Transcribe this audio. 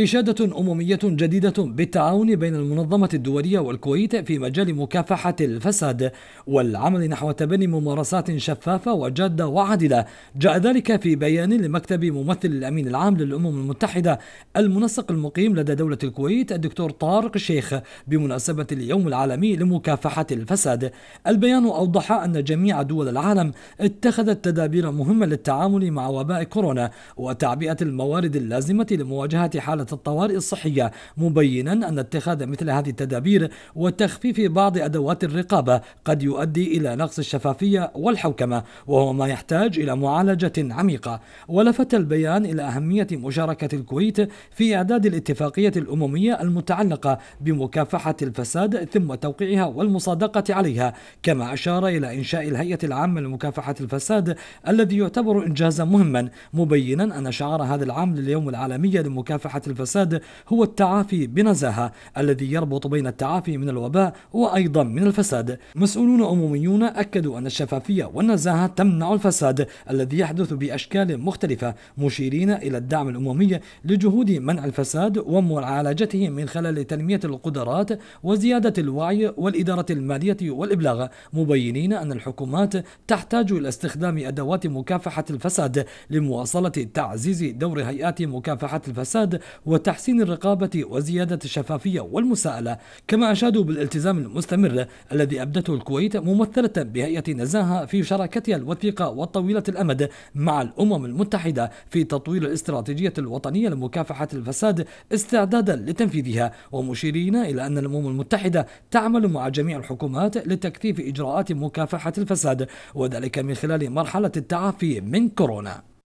إشادة أممية جديدة بالتعاون بين المنظمة الدولية والكويت في مجال مكافحة الفساد والعمل نحو تبني ممارسات شفافة وجادة وعادلة جاء ذلك في بيان لمكتب ممثل الأمين العام للأمم المتحدة المنسق المقيم لدى دولة الكويت الدكتور طارق الشيخ بمناسبة اليوم العالمي لمكافحة الفساد البيان أوضح أن جميع دول العالم اتخذت تدابير مهمة للتعامل مع وباء كورونا وتعبئة الموارد اللازمة لمواجهة حالة الطوارئ الصحية مبينا أن اتخاذ مثل هذه التدابير وتخفيف بعض أدوات الرقابة قد يؤدي إلى نقص الشفافية والحوكمة وهو ما يحتاج إلى معالجة عميقة ولفت البيان إلى أهمية مشاركة الكويت في إعداد الاتفاقية الأممية المتعلقة بمكافحة الفساد ثم توقيعها والمصادقة عليها كما أشار إلى إنشاء الهيئة العامة لمكافحة الفساد الذي يعتبر إنجازا مهما مبينا أن شعار هذا العام لليوم العالمي لمكافحة الفساد الفساد هو التعافي بنزاهة الذي يربط بين التعافي من الوباء وأيضا من الفساد مسؤولون عموميون أكدوا أن الشفافية والنزاهة تمنع الفساد الذي يحدث بأشكال مختلفة مشيرين إلى الدعم الأممي لجهود منع الفساد ومعالجته من خلال تنمية القدرات وزيادة الوعي والإدارة المالية والإبلاغ مبينين أن الحكومات تحتاج إلى استخدام أدوات مكافحة الفساد لمواصلة تعزيز دور هيئات مكافحة الفساد وتحسين الرقابة وزيادة الشفافية والمساءلة كما أشادوا بالالتزام المستمر الذي أبدته الكويت ممثلة بهيئة نزاهة في شراكتها الوثيقة والطويلة الأمد مع الأمم المتحدة في تطوير الاستراتيجية الوطنية لمكافحة الفساد استعدادا لتنفيذها ومشيرين إلى أن الأمم المتحدة تعمل مع جميع الحكومات لتكثيف إجراءات مكافحة الفساد وذلك من خلال مرحلة التعافي من كورونا